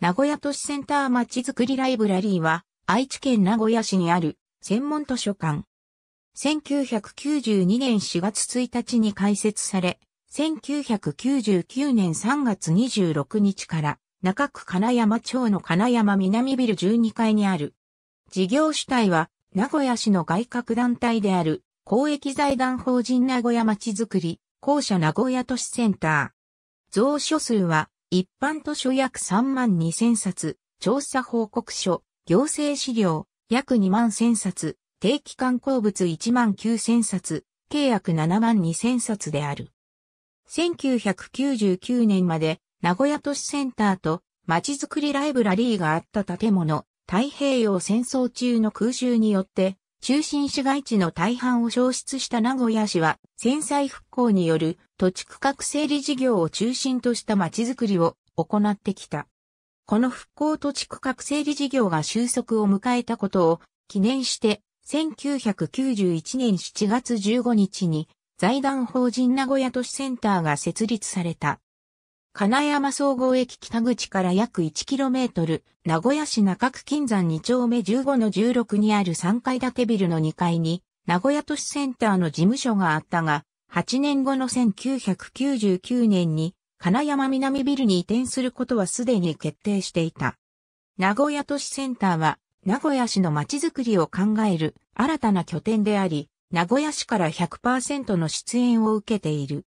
名古屋都市センターまちづくりライブラリーは、愛知県名古屋市にある専門図書館。1992年4月1日に開設され、1999年3月26日から中区金山町の金山南ビル12階にある。事業主体は名古屋市の外郭団体である公益財団法人名古屋まちづくり公社名古屋都市センター。蔵書数は一般図書約3万2000冊、調査報告書、行政資料、約2万1000冊、定期刊行物1万9000冊、契約7万2000冊である。1999年まで名古屋都市センターと街づくりライブラリーがあった建物、太平洋戦争中の空襲によって中心市街地の大半を消失した名古屋市は、戦災復興による土地区画整理事業を中心とした街づくりを行ってきた。この復興土地区画整理事業が収束を迎えたことを記念して、1991年7月15日に財団法人名古屋都市センターが設立された。金山総合駅北口から約 1km、名古屋市中区金山2丁目15の16にある3階建てビルの2階に、名古屋都市センターの事務所があったが、8年後の1999年に、金山南ビルに移転することはすでに決定していた。名古屋都市センターは、名古屋市の街づくりを考える新たな拠点であり、名古屋市から100%の出演を受けている。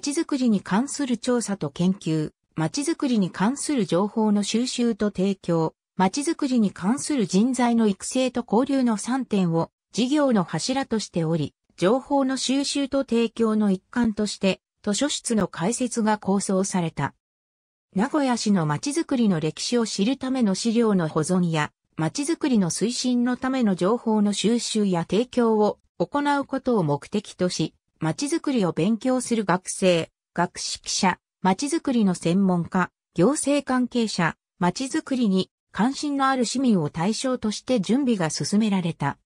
ちづくりに関する調査と研究、まちづくりに関する情報の収集と提供、まちづくりに関する人材の育成と交流の3点を事業の柱としており、情報の収集と提供の一環として図書室の開設が構想された。名古屋市のまちづくりの歴史を知るための資料の保存や、まちづくりの推進のための情報の収集や提供を行うことを目的とし、街づくりを勉強する学生、学識者、街づくりの専門家、行政関係者、街づくりに関心のある市民を対象として準備が進められた。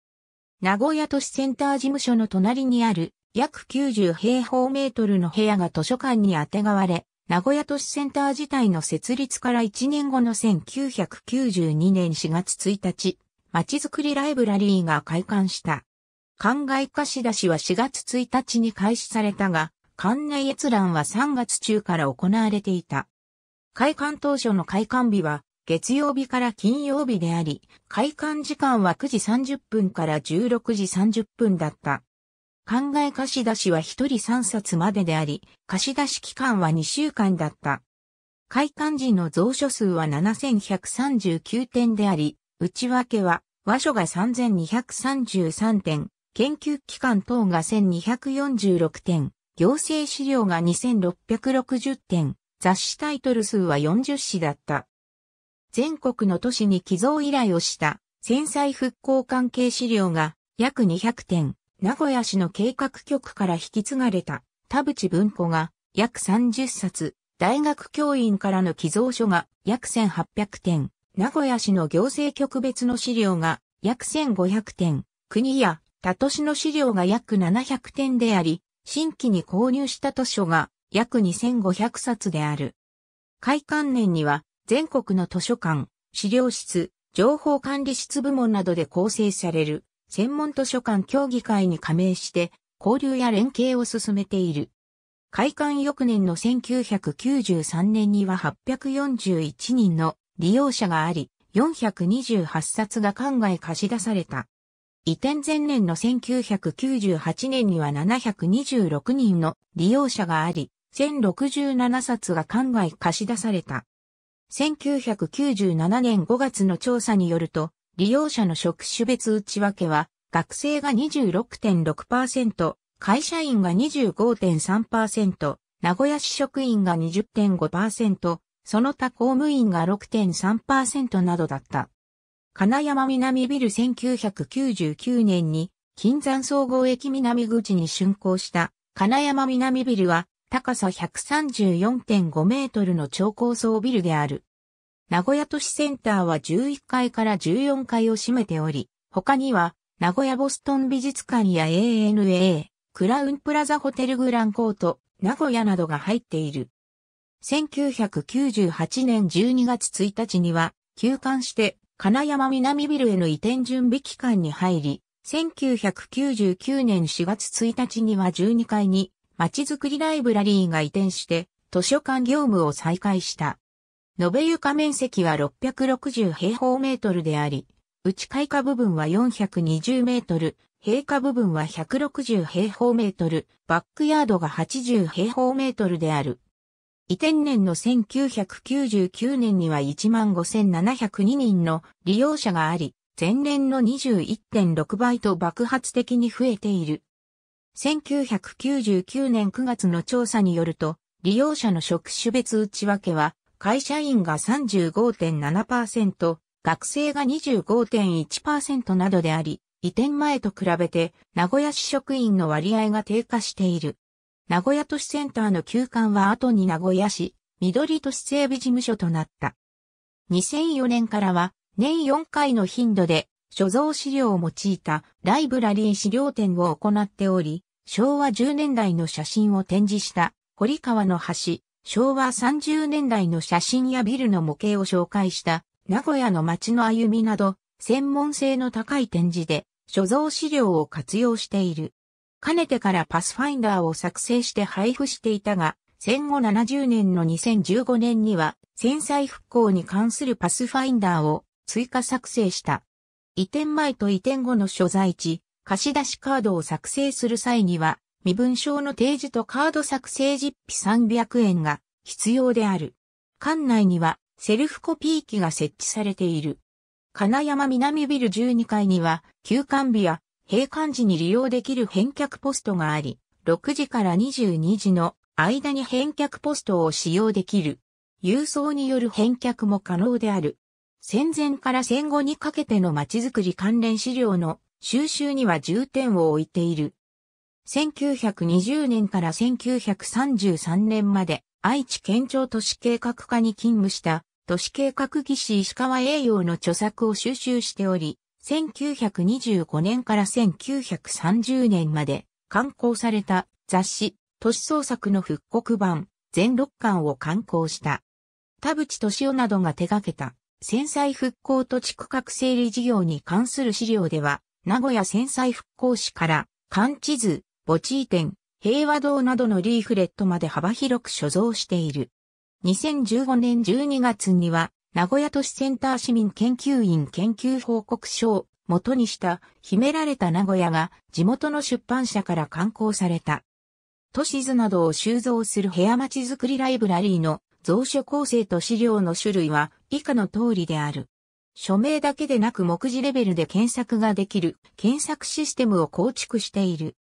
名古屋都市センター事務所の隣にある約90平方メートルの部屋が図書館にあてがわれ、名古屋都市センター自体の設立から1年後の1992年4月1日、街づくりライブラリーが開館した。灌漑貸し出しは4月1日に開始されたが、館内閲覧は3月中から行われていた。開館当初の開館日は月曜日から金曜日であり、開館時間は9時30分から16時30分だった。考え貸し出しは1人3冊までであり、貸し出し期間は2週間だった。開館時の蔵書数は7139点であり、内訳は和書が3233点、研究機関等が1246点、行政資料が2660点、雑誌タイトル数は40誌だった。全国の都市に寄贈依頼をした戦災復興関係資料が約200点、名古屋市の計画局から引き継がれた田淵文庫が約30冊、大学教員からの寄贈書が約1800点、名古屋市の行政局別の資料が約1500点、国や他都市の資料が約700点であり、新規に購入した図書が約2500冊である。開館年には全国の図書館、資料室、情報管理室部門などで構成される専門図書館協議会に加盟して交流や連携を進めている。開館翌年の1993年には841人の利用者があり、428冊が館外貸し出された。移転前年の1998年には726人の利用者があり、1067冊が館外貸し出された。1997年5月の調査によると、利用者の職種別内訳は、学生が26.6%、会社員が25.3%、名古屋市職員が20.5%、その他公務員が6.3%などだった。金山南ビル1999年に、金山総合駅南口に竣工した金山南ビルは、高さ134.5メートルの超高層ビルである。名古屋都市センターは11階から14階を占めており、他には、名古屋ボストン美術館や ANA、クラウンプラザホテルグランコート、名古屋などが入っている。1998年12月1日には、休館して金山南ビルへの移転準備期間に入り、1999年4月1日には12階に、ちづくりライブラリーが移転して、図書館業務を再開した。延べ床面積は660平方メートルであり、内開花部分は420メートル、閉花部分は160平方メートル、バックヤードが80平方メートルである。移転年の1999年には15,702人の利用者があり、前年の21.6倍と爆発的に増えている。1999年9月の調査によると、利用者の職種別内訳は、会社員が35.7%、学生が25.1%などであり、移転前と比べて名古屋市職員の割合が低下している。名古屋都市センターの休館は後に名古屋市、緑都市整備事務所となった。2004年からは、年4回の頻度で、所蔵資料を用いたライブラリー資料展を行っており、昭和10年代の写真を展示した堀川の橋、昭和30年代の写真やビルの模型を紹介した名古屋の街の歩みなど、専門性の高い展示で所蔵資料を活用している。かねてからパスファインダーを作成して配布していたが、戦後70年の2015年には、戦災復興に関するパスファインダーを追加作成した。移転前と移転後の所在地、貸出カードを作成する際には、身分証の提示とカード作成実費300円が必要である。館内にはセルフコピー機が設置されている。金山南ビル12階には、休館日や閉館時に利用できる返却ポストがあり、6時から22時の間に返却ポストを使用できる。郵送による返却も可能である。戦前から戦後にかけての街づくり関連資料の収集には重点を置いている。1920年から1933年まで愛知県庁都市計画課に勤務した都市計画技師石川栄養の著作を収集しており、1925年から1930年まで刊行された雑誌、都市創作の復刻版、全6巻を刊行した。田淵敏夫などが手掛けた、戦災復興と地区画整理事業に関する資料では、名古屋戦災復興史から、漢地図、墓地移転、平和堂などのリーフレットまで幅広く所蔵している。2015年12月には、名古屋都市センター市民研究員研究報告書を元にした秘められた名古屋が地元の出版社から刊行された。都市図などを収蔵する部屋町づくりライブラリーの蔵書構成と資料の種類は以下の通りである。署名だけでなく目次レベルで検索ができる検索システムを構築している。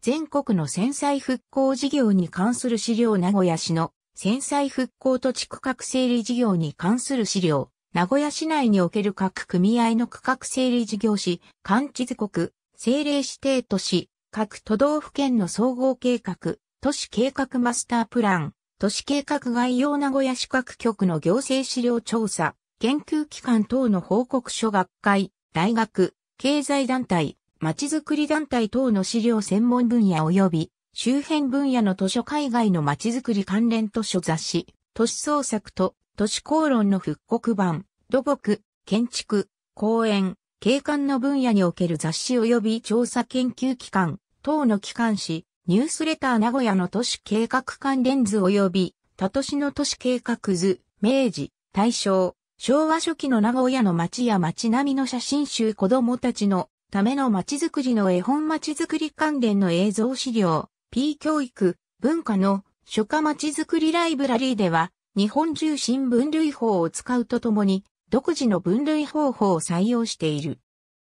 全国の戦災復興事業に関する資料名古屋市の戦災復興と地区画整理事業に関する資料、名古屋市内における各組合の区画整理事業士、関地図国、政令指定都市、各都道府県の総合計画、都市計画マスタープラン、都市計画概要名古屋市各局の行政資料調査、研究機関等の報告書学会、大学、経済団体、まちづくり団体等の資料専門分野及び周辺分野の図書海外のまちづくり関連図書雑誌、都市創作と都市公論の復刻版、土木、建築、公園、景観の分野における雑誌及び調査研究機関、等の機関誌、ニュースレター名古屋の都市計画関連図及び、他都市の都市計画図、明治、大正、昭和初期の名古屋の街や街並みの写真集子供たちのための街づくりの絵本街づくり関連の映像資料、P 教育、文化の書家まちづくりライブラリーでは、日本中新分類法を使うとともに、独自の分類方法を採用している。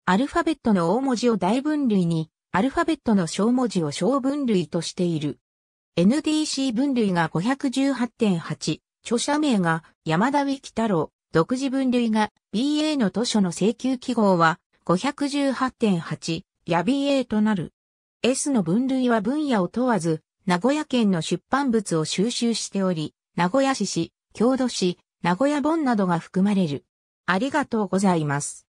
アルファベットの大文字を大分類に、アルファベットの小文字を小分類としている。NDC 分類が518.8、著者名が山田美希太郎、独自分類が BA の図書の請求記号は518.8や BA となる。S の分類は分野を問わず、名古屋県の出版物を収集しており、名古屋市市、郷土市、名古屋本などが含まれる。ありがとうございます。